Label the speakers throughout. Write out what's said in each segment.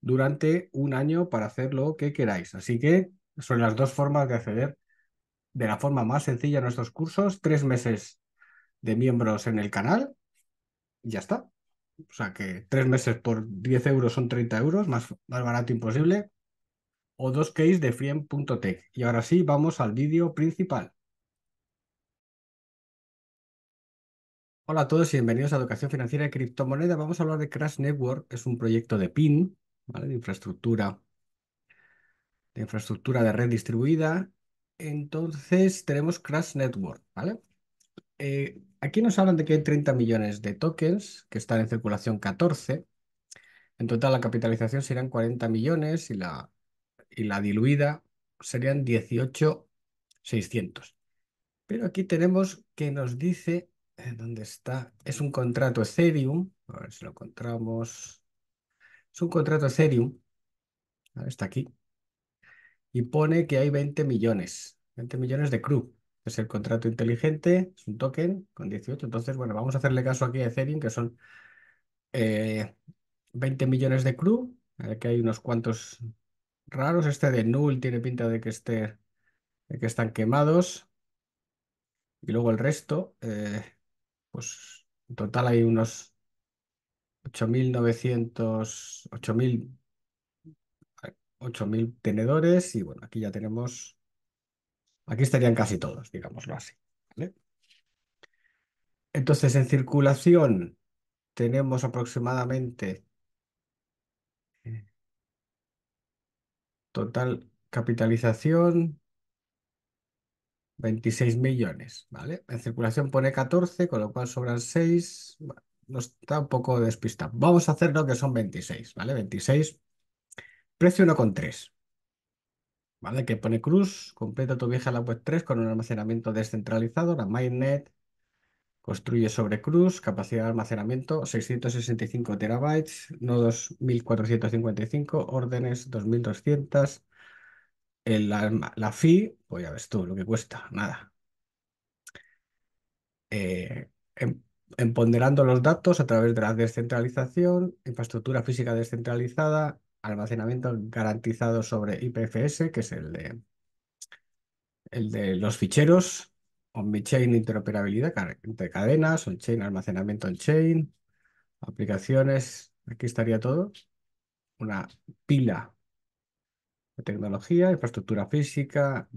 Speaker 1: durante un año para hacer lo que queráis. Así que son las dos formas de acceder de la forma más sencilla a nuestros cursos, tres meses de miembros en el canal y ya está. O sea que tres meses por 10 euros son 30 euros, más, barato imposible. O dos case de friend.tech. Y ahora sí, vamos al vídeo principal. Hola a todos y bienvenidos a Educación Financiera y Criptomoneda. Vamos a hablar de Crash Network. Es un proyecto de PIN de infraestructura, de infraestructura de red distribuida. Entonces tenemos Crash Network, ¿vale? Eh, aquí nos hablan de que hay 30 millones de tokens, que están en circulación 14. En total la capitalización serían 40 millones y la, y la diluida serían 18,600. Pero aquí tenemos que nos dice, eh, ¿dónde está? Es un contrato Ethereum, a ver si lo encontramos. Es un contrato Ethereum, ah, está aquí, y pone que hay 20 millones, 20 millones de CRU. Es el contrato inteligente, es un token con 18. Entonces, bueno, vamos a hacerle caso aquí a Ethereum, que son 20 eh, millones de CRU. Aquí hay unos cuantos raros. Este de null tiene pinta de que, esté, que están quemados. Y luego el resto, eh, pues en total hay unos 8.900, 8.000, tenedores y bueno, aquí ya tenemos, aquí estarían casi todos, digámoslo así. Entonces, en circulación tenemos aproximadamente eh, total capitalización 26 millones, ¿vale? En circulación pone 14, con lo cual sobran 6 está un poco despistado. Vamos a hacer lo que son 26, ¿vale? 26, precio 1,3. ¿Vale? Que pone Cruz, completa tu vieja la web 3 con un almacenamiento descentralizado, la mainnet, construye sobre Cruz, capacidad de almacenamiento 665 terabytes, nodos 1455, órdenes 2200, el, la, la fee, pues ya ves tú lo que cuesta, nada. Eh, em, Empoderando los datos a través de la descentralización, infraestructura física descentralizada, almacenamiento garantizado sobre IPFS, que es el de, el de los ficheros, on-chain interoperabilidad entre cadenas, on-chain almacenamiento on-chain, aplicaciones, aquí estaría todo, una pila de tecnología, infraestructura física,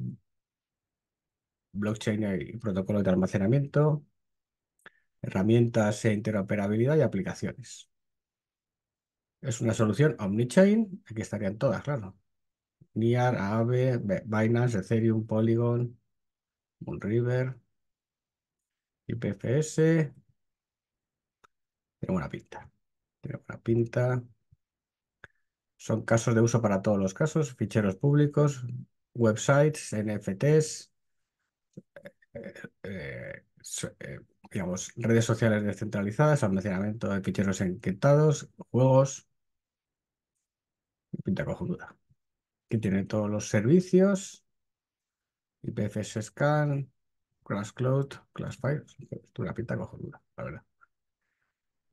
Speaker 1: blockchain y protocolo de almacenamiento, herramientas e interoperabilidad y aplicaciones. Es una solución omnichain, aquí estarían todas, claro. NIAR, Aave, Binance, Ethereum, Polygon, Moonriver, IPFS. Tiene buena pinta. Tiene buena pinta. Son casos de uso para todos los casos, ficheros públicos, websites, NFTs, eh, eh, eh, digamos, redes sociales descentralizadas, almacenamiento de ficheros enquetados, juegos, pinta cojonuda. Que tiene todos los servicios, IPFS Scan, CrossCloud, Cloud, Files una pinta cojonuda, la verdad.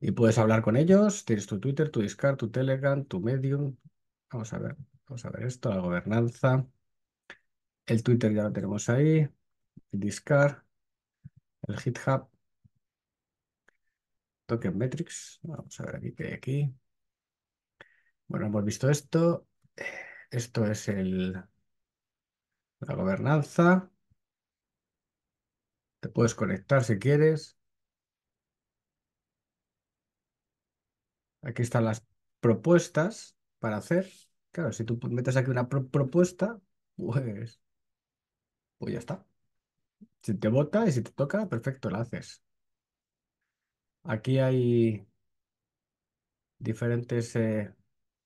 Speaker 1: Y puedes hablar con ellos, tienes tu Twitter, tu Discord, tu Telegram, tu Medium. Vamos a ver, vamos a ver esto, la gobernanza. El Twitter ya lo tenemos ahí, el Discord, el GitHub, Token Metrics. Vamos a ver aquí qué hay aquí. Bueno, hemos visto esto. Esto es el, la gobernanza. Te puedes conectar si quieres. Aquí están las propuestas para hacer. Claro, si tú metes aquí una propuesta, pues, pues ya está. Si te vota y si te toca, perfecto, la haces. Aquí hay diferentes eh,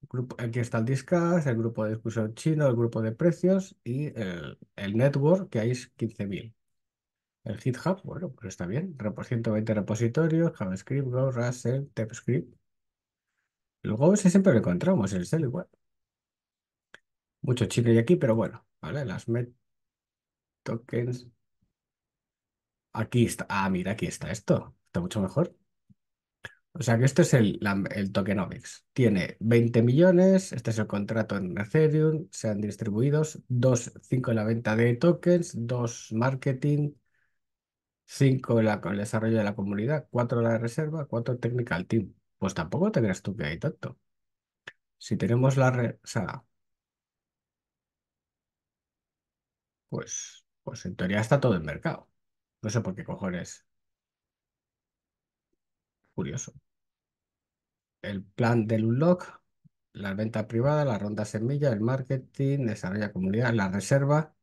Speaker 1: grupos. Aquí está el Discuss, el grupo de discusión chino, el grupo de precios y el, network, que hay 15.000. El GitHub, bueno, pero pues está bien. 120 repositorios, JavaScript, Go, Russell, TypeScript. Luego ese siempre lo encontramos, el igual. Mucho chino y aquí, pero bueno, ¿vale? Las met tokens. Aquí está. Ah, mira, aquí está esto. Está mucho mejor. O sea que este es el, el tokenomics. Tiene 20 millones, este es el contrato en Ethereum, se han distribuidos 5 en la venta de tokens, 2 marketing, 5 en el desarrollo de la comunidad, 4 en la reserva, 4 technical team. Pues tampoco te tú que hay tanto. Si tenemos la o pues, pues en teoría está todo en mercado. No sé por qué cojones curioso. El plan del unlock, la venta privada, la ronda semilla, el marketing, desarrollo comunidad, la reserva.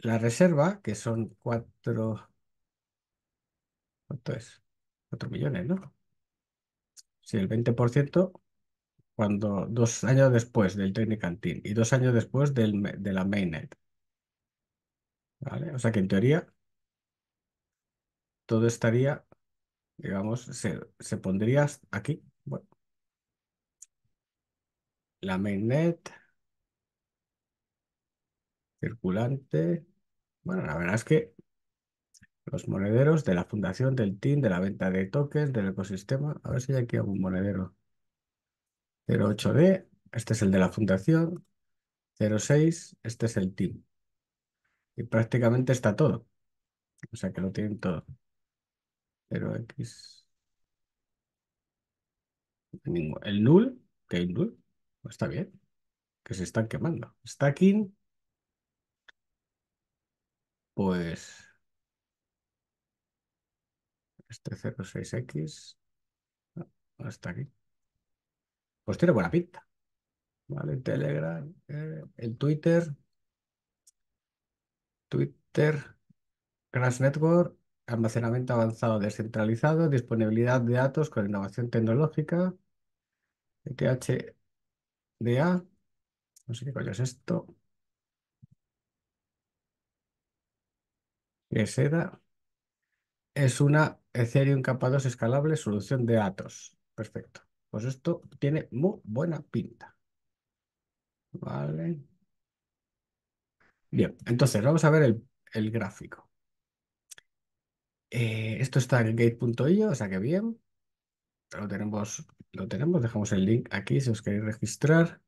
Speaker 1: La reserva, que son cuatro... ¿Cuánto es? Cuatro millones, ¿no? Sí, el 20% cuando dos años después del Technic y dos años después del, de la mainnet. ¿Vale? O sea que en teoría todo estaría digamos, se, se pondría aquí. Bueno. La mainnet circulante. Bueno, la verdad es que los monederos de la fundación, del team, de la venta de tokens, del ecosistema. A ver si hay aquí algún monedero. 08D, este es el de la fundación. 06, este es el team. Y prácticamente está todo. O sea que lo tienen todo. 0x. El null, que hay null, pues está bien, que se están quemando. Stacking, pues este 06x ah, hasta aquí. Pues tiene buena pinta. Vale, Telegram, eh, el Twitter, Twitter, Grass Network, almacenamiento avanzado descentralizado, disponibilidad de datos con innovación tecnológica, ETHDA, no sé qué coño es esto, ESEDA, es una Ethereum capados 2 escalable, solución de datos. Perfecto. Pues esto tiene muy buena pinta. Vale. Bien, entonces vamos a ver el gráfico. Eh, esto está en gate.io, o sea que bien. Lo tenemos, lo tenemos, dejamos el link aquí si os queréis registrar.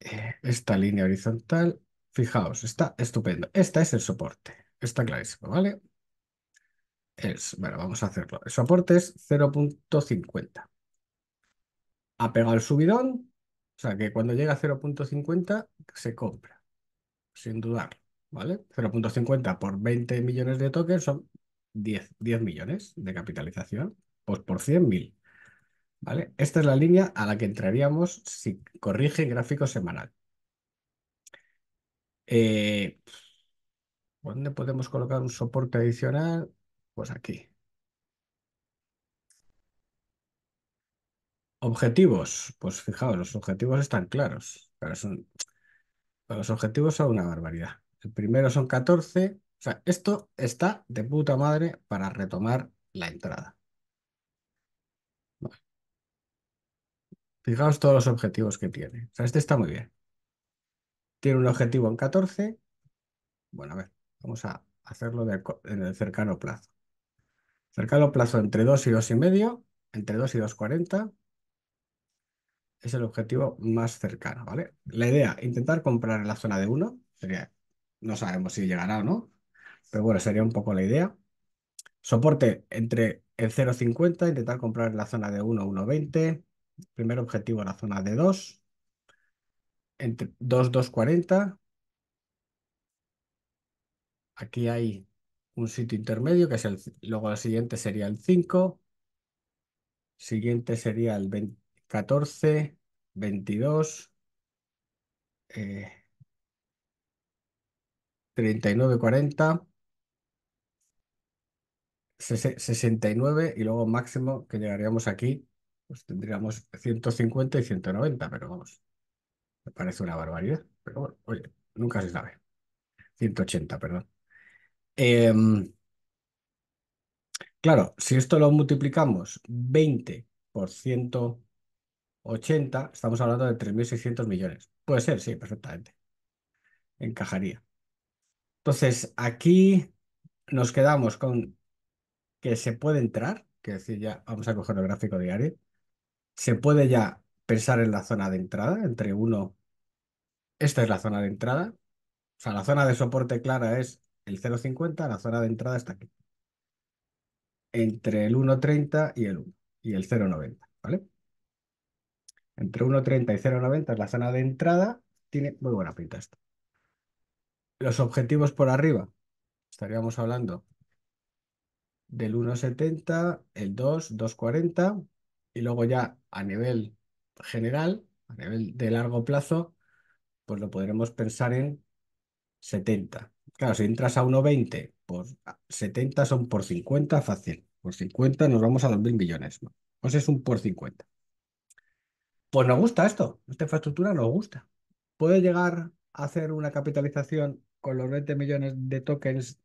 Speaker 1: Eh, esta línea horizontal, fijaos, está estupendo. Este es el soporte, está clarísimo, ¿vale? bueno, vamos a hacerlo. El soporte es 0.50. Ha pegado el subidón, o sea que cuando llega a 0.50 se compra, sin dudar, ¿vale? 0.50 por 20 millones de tokens son 10, millones de capitalización, pues por 100.000. ¿Vale? Esta es la línea a la que entraríamos si corrige gráfico semanal. Eh, ¿Dónde podemos colocar un soporte adicional? Pues aquí. Objetivos. Pues fijaos, los objetivos están claros. son, los objetivos son una barbaridad. El primero son 14, o sea, esto está de puta madre para retomar la entrada. Fijaos todos los objetivos que tiene. O sea, este está muy bien. Tiene un objetivo en 14. Bueno, a ver, vamos a hacerlo en el cercano plazo. Cercano plazo entre 2 y 2,5, entre 2 y 2,40 es el objetivo más cercano, ¿vale? La idea, intentar comprar en la zona de 1, sería, no sabemos si llegará o no, pero bueno, sería un poco la idea. Soporte entre el 0,50, intentar comprar en la zona de 1, 1,20. Primer objetivo en la zona de 2. Entre 2, 40. Aquí hay un sitio intermedio, que es el, luego el siguiente sería el 5, siguiente sería el 14, 22, 39, 40, 69 y luego máximo que llegaríamos aquí, pues tendríamos 150 y 190, pero vamos, me parece una barbaridad. Pero bueno, oye, nunca se sabe. 180, perdón. Em, claro, si esto lo multiplicamos 20 por 180, estamos hablando de 3.600 millones. Puede ser, sí, perfectamente. Encajaría. Entonces, aquí nos quedamos con que se puede entrar, que decir, ya vamos a coger el gráfico diario, se puede ya pensar en la zona de entrada, entre 1, esta es la zona de entrada, o sea, la zona de soporte clara es el 0,50, la zona de entrada está aquí, entre el 1,30 y el 1, y el 0,90, ¿vale? Entre 1,30 y 0,90 es la zona de entrada, tiene muy buena pinta esto. Los objetivos por arriba, estaríamos hablando del 1,70, el 2, 2,40 y luego ya a nivel general, a nivel de largo plazo, pues lo podremos pensar en 70. Claro, si entras a 1,20, pues 70 son por 50 fácil. Por 50 nos vamos a 2.000 millones. sea, pues es un por 50. Pues nos gusta esto, esta infraestructura nos gusta. ¿Puede llegar a hacer una capitalización con los 20 millones de tokens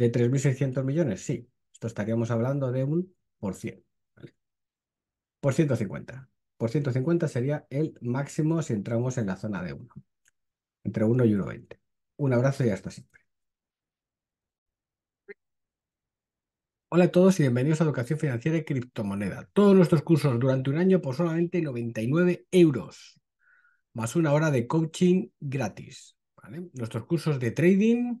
Speaker 1: ¿De 3.600 millones? Sí. Esto estaríamos hablando de un por 100. Por 150. Por 150 sería el máximo si entramos en la zona de uno. Entre uno y 1,20. Un abrazo y hasta siempre. Hola a todos y bienvenidos a Educación Financiera y Criptomoneda. Todos nuestros cursos durante un año por solamente 99 euros, más una hora de coaching gratis. Nuestros cursos de trading,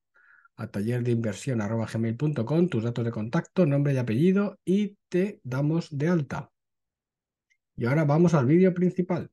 Speaker 1: a tallerdeinversión.com tus datos de contacto, nombre y apellido y te damos de alta. Y ahora vamos al vídeo principal.